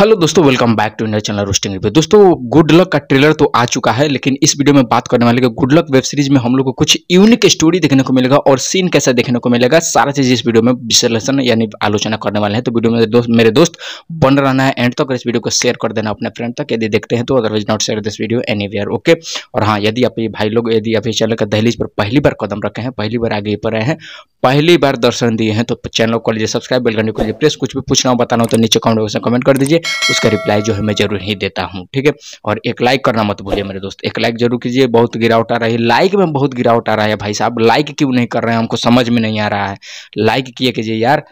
hello दोस्तों welcome back to India channel roasting review दोस्तों good luck का trailer तो आ चुका है लेकिन इस वीडियो में बात करने वाले गुड लक वेब सीरीज में हम लोग को कुछ यूनिक स्टोरी देखने को मिलेगा और सीन कैसा देखने को मिलेगा सारा चीज इस वीडियो में विश्लेषण यानी आलोचना करने वाले हैं तो वीडियो में दोस्त मेरे दोस्त बन रहना है एंड तक तो इस वीडियो को शेयर कर देना अपने फ्रेंड तक यदि देखते हैं तो otherwise not share this video any okay और हाँ यदि आप भाई लोग यदि आप चैनल का दहलीज पर पहली बार कदम रखे हैं पहली बार आगे पर रहे हैं पहली बार दर्शन दिए हैं तो चैनल को लीजिए सब्सक्राइब बेल को लीजिए प्रेस कुछ भी पूछना हो बताना हो तो नीचे कमेंट बॉक्स में कमेंट कर दीजिए उसका रिप्लाई जो है मैं जरूर ही देता हूँ ठीक है और एक लाइक करना मत भूलिए मेरे दोस्त एक लाइक जरूर कीजिए बहुत गिरावट आ रही है लाइक में बहुत गिरावट आ रहा है भाई साहब लाइक क्यों नहीं कर रहे हैं हमको समझ में नहीं आ रहा है लाइक किए कीजिए यार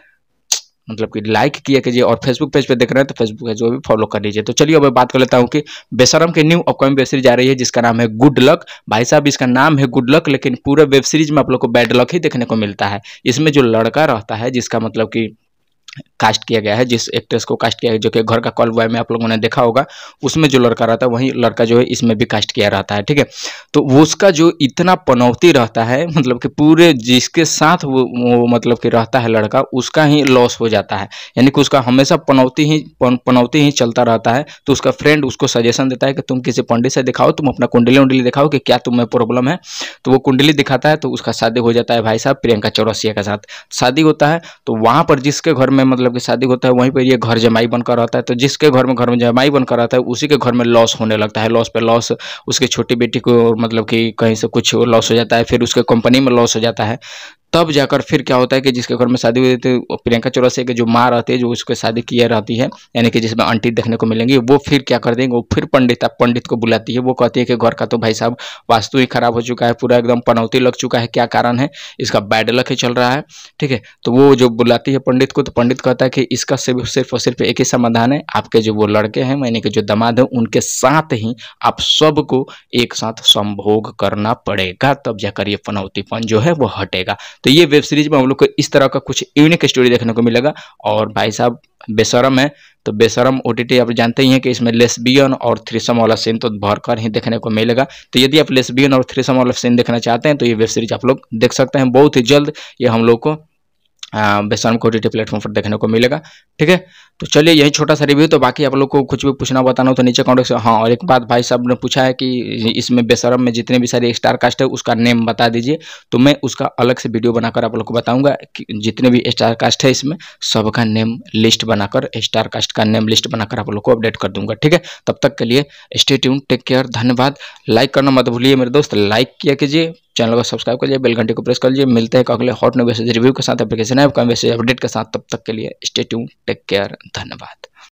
मतलब कि लाइक किया कीजिए और फेसबुक पेज पे देख रहे हैं तो फेसबुक पेज को भी फॉलो कर लीजिए तो चलिए अब मैं बात कर लेता हूँ कि बेसरम के न्यू अपकमिंग वेब सीरीज आ रही है जिसका नाम है गुड लक भाई साहब इसका नाम है गुड लक लेकिन पूरे वेब सीरीज में आप लोग को बैड लक ही देखने को मिलता है इसमें जो लड़का रहता है जिसका मतलब कि कास्ट किया गया है जिस एक्ट्रेस को कास्ट किया है जो कि घर का कॉल बॉय में आप लोगों ने देखा होगा उसमें जो लड़का रहता है वही लड़का जो है इसमें भी कास्ट किया रहता है ठीक है तो वो उसका जो इतना पनौती रहता है मतलब कि पूरे जिसके साथ वो, वो मतलब कि रहता है लड़का उसका ही लॉस हो जाता है यानी कि उसका हमेशा पनौती ही पन, पनौती ही चलता रहता है तो उसका फ्रेंड उसको सजेशन देता है कि तुम किसी पंडित से दिखाओ तुम अपना कुंडली उंडली दिखाओ कि क्या तुम्हें प्रॉब्लम है तो वो कुंडली दिखाता है तो उसका शादी हो जाता है भाई साहब प्रियंका चौरसिया के साथ शादी होता है तो वहाँ पर जिसके घर में मतलब कि शादी होता है वहीं पर ये घर जमाई बनकर रहता है तो जिसके घर में घर में जमाई बनकर रहता है उसी के घर में लॉस होने लगता है लॉस पे लॉस उसके छोटी बेटी को मतलब कि कहीं से कुछ लॉस हो जाता है फिर उसके कंपनी में लॉस हो जाता है तब जाकर फिर क्या होता है कि जिसके घर में शादी हुई थी प्रियंका चौरासी की जो माँ रहती है जो उसको शादी किया रहती है यानी कि जिसमें आंटी देखने को मिलेंगी वो फिर क्या कर देंगे वो फिर पंडित आप पंडित को बुलाती है वो कहती है कि घर का तो भाई साहब वास्तु ही खराब हो चुका है पूरा एकदम पनौती लग चुका है क्या कारण है इसका बैड लक ही चल रहा है ठीक है तो वो जो बुलाती है पंडित को तो पंडित कहता है कि इसका सिर्फ सिर्फ और सिर्फ एक ही समाधान है आपके जो वो लड़के हैं यानी कि जो दमाद हैं उनके साथ ही आप सबको एक साथ संभोग करना पड़ेगा तब जाकर ये पनौतीपन जो है वो हटेगा तो ये वेब सीरीज में हम लोग को इस तरह का कुछ यूनिक स्टोरी देखने को मिलेगा और भाई साहब बेसरम है तो बेसरम ओ आप जानते ही हैं कि इसमें लेसबियन और थ्रीसम वाला सीन तो भरकर ही देखने को मिलेगा तो यदि आप लेसबियन और थ्रीसम वाला सीन देखना चाहते हैं तो ये वेब सीरीज आप लोग देख सकते हैं बहुत ही जल्द ये हम लोग को बेसरम को ओ प्लेटफॉर्म पर देखने को मिलेगा ठीक है तो चलिए यही छोटा सा रिव्यू तो बाकी आप लोग को कुछ भी पूछना बताना हो तो नीचे कॉन्टेक्ट हाँ और एक बात भाई साहब ने पूछा है कि इसमें बेसरम में जितने भी सारे स्टार कास्ट है उसका नेम बता दीजिए तो मैं उसका अलग से वीडियो बनाकर आप लोग को बताऊंगा कि जितने भी स्टार कास्ट है इसमें सबका नेम लिस्ट बनाकर स्टार कास्ट का नेम लिस्ट बनाकर आप लोग को अपडेट कर दूंगा ठीक है तब तक के लिए स्टे ट्यून टेक केयर धन्यवाद लाइक करना मत भूलिए मेरे दोस्त लाइक किया कीजिए चैनल को सब्सक्राइब कर लीजिए बेल घंटे को प्रेस कर लीजिए मिलते हैं अगले हॉट न्यू मैसेज रिव्यू के साथ एप्लीकेशन है अपडेट के साथ तब तक के लिए स्टे ट्यून टेक केयर धन्यवाद